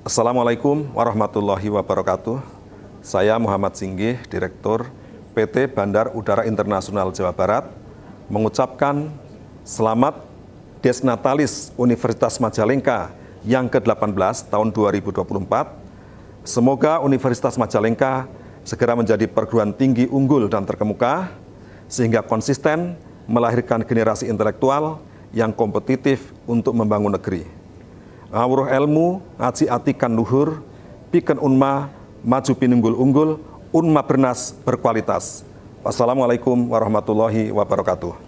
Assalamualaikum warahmatullahi wabarakatuh. Saya Muhammad Singgih, Direktur PT Bandar Udara Internasional Jawa Barat, mengucapkan selamat Des Natalis Universitas Majalengka yang ke-18 tahun 2024. Semoga Universitas Majalengka segera menjadi perguruan tinggi unggul dan terkemuka, sehingga konsisten melahirkan generasi intelektual yang kompetitif untuk membangun negeri awruh ilmu aci atikan luhur piken unma maju pinunggul unggul unma bernas berkualitas wassalamualaikum warahmatullahi wabarakatuh